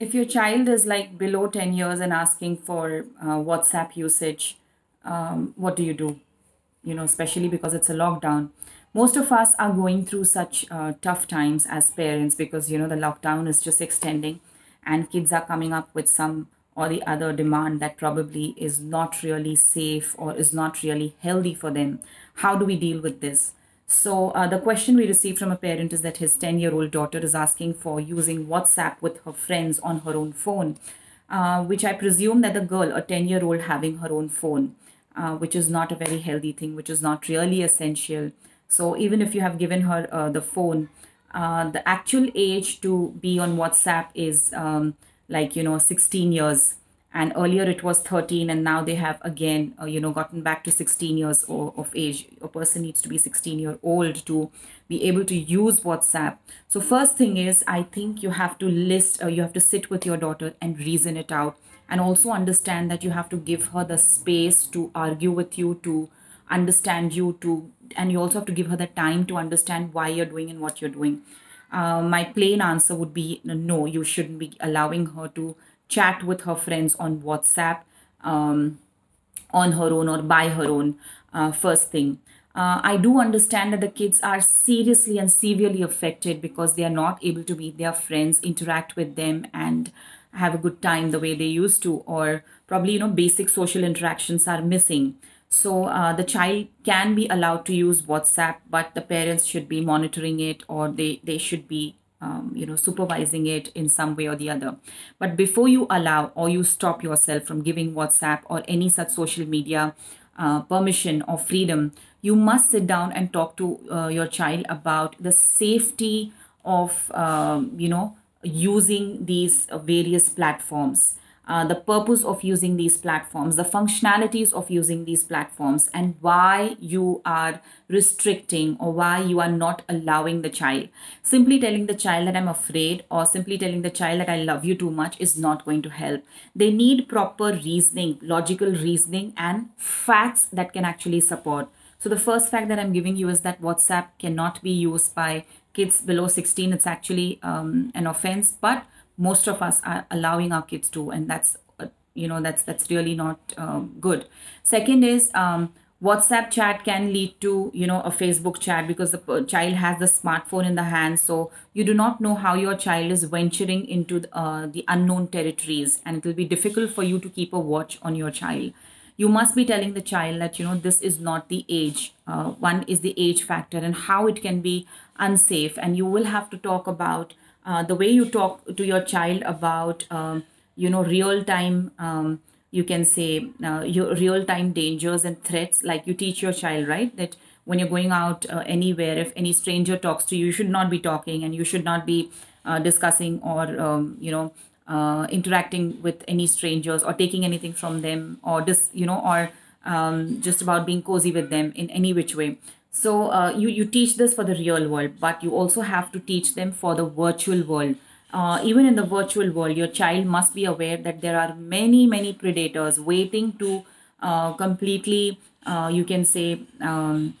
if your child is like below 10 years and asking for uh, WhatsApp usage, um, what do you do? You know, especially because it's a lockdown. Most of us are going through such uh, tough times as parents because, you know, the lockdown is just extending and kids are coming up with some or the other demand that probably is not really safe or is not really healthy for them. How do we deal with this? So uh, the question we received from a parent is that his 10-year-old daughter is asking for using WhatsApp with her friends on her own phone, uh, which I presume that the girl, a 10-year-old having her own phone, uh, which is not a very healthy thing, which is not really essential. So even if you have given her uh, the phone, uh, the actual age to be on WhatsApp is um, like, you know, 16 years and earlier it was 13 and now they have again uh, you know gotten back to 16 years of age a person needs to be 16 year old to be able to use whatsapp so first thing is i think you have to list uh, you have to sit with your daughter and reason it out and also understand that you have to give her the space to argue with you to understand you to and you also have to give her the time to understand why you're doing and what you're doing uh, my plain answer would be no you shouldn't be allowing her to chat with her friends on WhatsApp um, on her own or by her own uh, first thing. Uh, I do understand that the kids are seriously and severely affected because they are not able to meet their friends, interact with them, and have a good time the way they used to, or probably, you know, basic social interactions are missing. So uh, the child can be allowed to use WhatsApp, but the parents should be monitoring it or they, they should be um, you know supervising it in some way or the other but before you allow or you stop yourself from giving whatsapp or any such social media uh, permission or freedom you must sit down and talk to uh, your child about the safety of um, you know using these various platforms uh, the purpose of using these platforms, the functionalities of using these platforms, and why you are restricting or why you are not allowing the child. Simply telling the child that I'm afraid or simply telling the child that I love you too much is not going to help. They need proper reasoning, logical reasoning, and facts that can actually support. So, the first fact that I'm giving you is that WhatsApp cannot be used by kids below 16. It's actually um, an offense, but most of us are allowing our kids to and that's uh, you know that's that's really not uh, good second is um, whatsapp chat can lead to you know a facebook chat because the child has the smartphone in the hand so you do not know how your child is venturing into the, uh, the unknown territories and it will be difficult for you to keep a watch on your child you must be telling the child that you know this is not the age uh, one is the age factor and how it can be unsafe and you will have to talk about uh, the way you talk to your child about um, you know real time um, you can say uh, your real time dangers and threats like you teach your child right that when you're going out uh, anywhere if any stranger talks to you you should not be talking and you should not be uh, discussing or um, you know uh, interacting with any strangers or taking anything from them or just you know or um, just about being cozy with them in any which way. So uh, you, you teach this for the real world, but you also have to teach them for the virtual world. Uh, even in the virtual world, your child must be aware that there are many, many predators waiting to uh, completely, uh, you can say, um,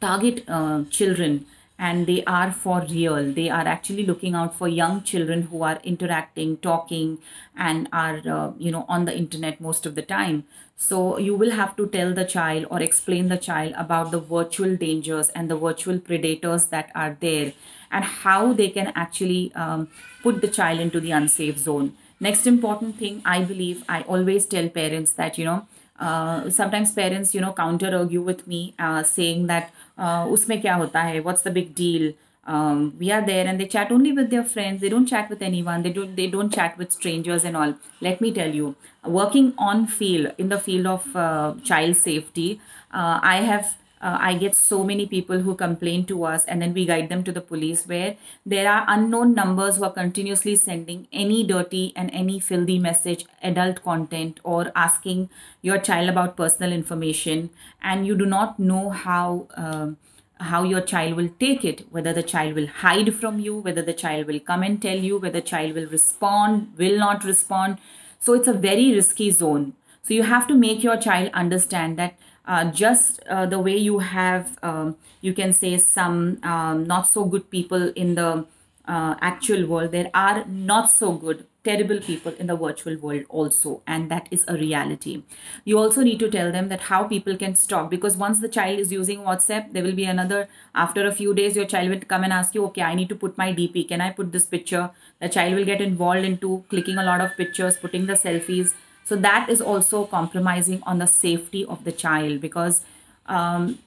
target uh, children and they are for real. They are actually looking out for young children who are interacting, talking, and are uh, you know on the internet most of the time. So you will have to tell the child or explain the child about the virtual dangers and the virtual predators that are there, and how they can actually um, put the child into the unsafe zone. Next important thing I believe I always tell parents that you know uh, sometimes parents you know counter argue with me uh, saying that uh, usme kya hota hai what's the big deal um, we are there and they chat only with their friends they don't chat with anyone they don't they don't chat with strangers and all let me tell you working on field in the field of uh, child safety uh, i have uh, i get so many people who complain to us and then we guide them to the police where there are unknown numbers who are continuously sending any dirty and any filthy message adult content or asking your child about personal information and you do not know how um, how your child will take it whether the child will hide from you whether the child will come and tell you whether the child will respond will not respond so it's a very risky zone so you have to make your child understand that uh, just uh, the way you have, um, you can say, some um, not so good people in the uh, actual world, there are not so good, terrible people in the virtual world also. And that is a reality. You also need to tell them that how people can stop because once the child is using WhatsApp, there will be another, after a few days, your child will come and ask you, okay, I need to put my DP. Can I put this picture? The child will get involved into clicking a lot of pictures, putting the selfies so that is also compromising on the safety of the child because um,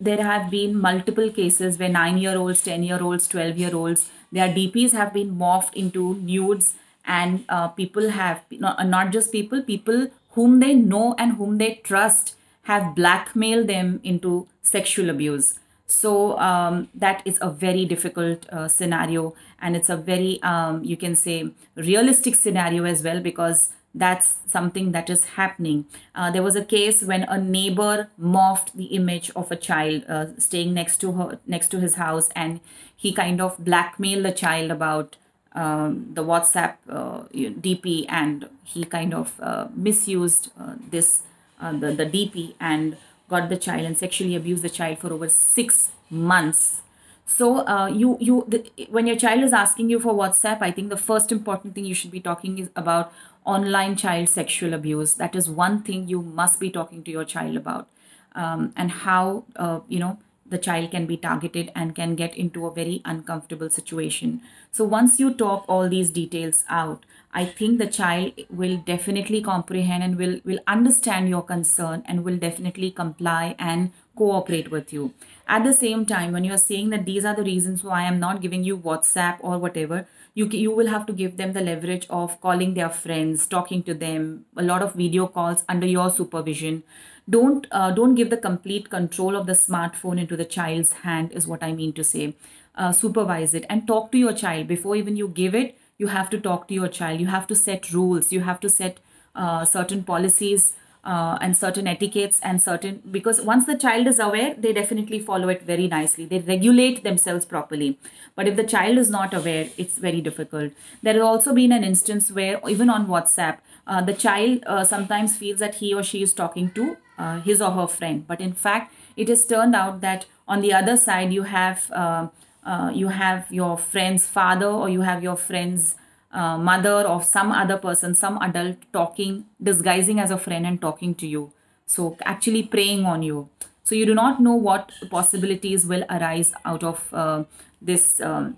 there have been multiple cases where 9-year-olds, 10-year-olds, 12-year-olds, their DPs have been morphed into nudes and uh, people have, not, not just people, people whom they know and whom they trust have blackmailed them into sexual abuse. So um, that is a very difficult uh, scenario, and it's a very um, you can say realistic scenario as well because that's something that is happening. Uh, there was a case when a neighbor morphed the image of a child uh, staying next to her, next to his house, and he kind of blackmailed the child about um, the WhatsApp uh, DP, and he kind of uh, misused uh, this uh, the the DP and got the child and sexually abused the child for over six months. So uh, you you the, when your child is asking you for WhatsApp, I think the first important thing you should be talking is about online child sexual abuse that is one thing you must be talking to your child about um, and how uh, you know the child can be targeted and can get into a very uncomfortable situation. So once you talk all these details out, I think the child will definitely comprehend and will, will understand your concern and will definitely comply and cooperate with you. At the same time, when you are saying that these are the reasons why I'm not giving you WhatsApp or whatever, you, you will have to give them the leverage of calling their friends, talking to them, a lot of video calls under your supervision don't uh, don't give the complete control of the smartphone into the child's hand is what i mean to say uh, supervise it and talk to your child before even you give it you have to talk to your child you have to set rules you have to set uh, certain policies uh, and certain etiquettes and certain because once the child is aware they definitely follow it very nicely they regulate themselves properly but if the child is not aware it's very difficult there has also been an instance where even on whatsapp uh, the child uh, sometimes feels that he or she is talking to uh, his or her friend. But in fact, it has turned out that on the other side, you have uh, uh, you have your friend's father or you have your friend's uh, mother or some other person, some adult talking, disguising as a friend and talking to you. So actually preying on you. So you do not know what possibilities will arise out of uh, this um,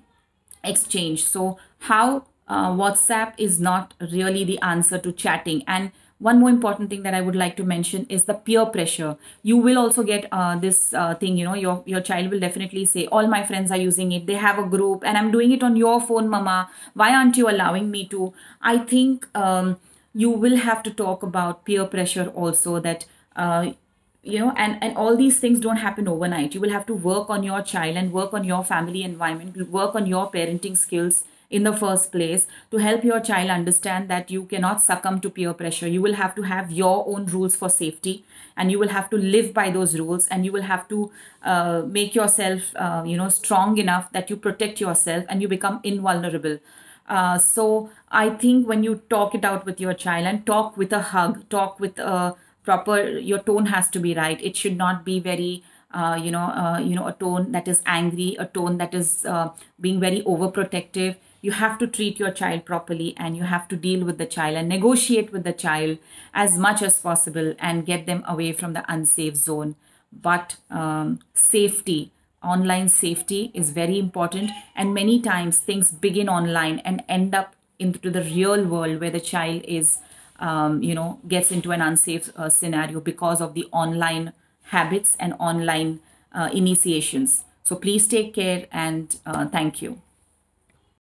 exchange. So how uh, WhatsApp is not really the answer to chatting and one more important thing that i would like to mention is the peer pressure you will also get uh, this uh, thing you know your your child will definitely say all my friends are using it they have a group and i'm doing it on your phone mama why aren't you allowing me to i think um, you will have to talk about peer pressure also that uh, you know and and all these things don't happen overnight you will have to work on your child and work on your family environment work on your parenting skills in the first place to help your child understand that you cannot succumb to peer pressure. You will have to have your own rules for safety and you will have to live by those rules and you will have to uh, make yourself, uh, you know, strong enough that you protect yourself and you become invulnerable. Uh, so I think when you talk it out with your child and talk with a hug, talk with a proper, your tone has to be right. It should not be very uh, you know, uh, you know, a tone that is angry, a tone that is uh, being very overprotective you have to treat your child properly and you have to deal with the child and negotiate with the child as much as possible and get them away from the unsafe zone but um, safety online safety is very important and many times things begin online and end up into the real world where the child is um, you know gets into an unsafe uh, scenario because of the online habits and online uh, initiations so please take care and uh, thank you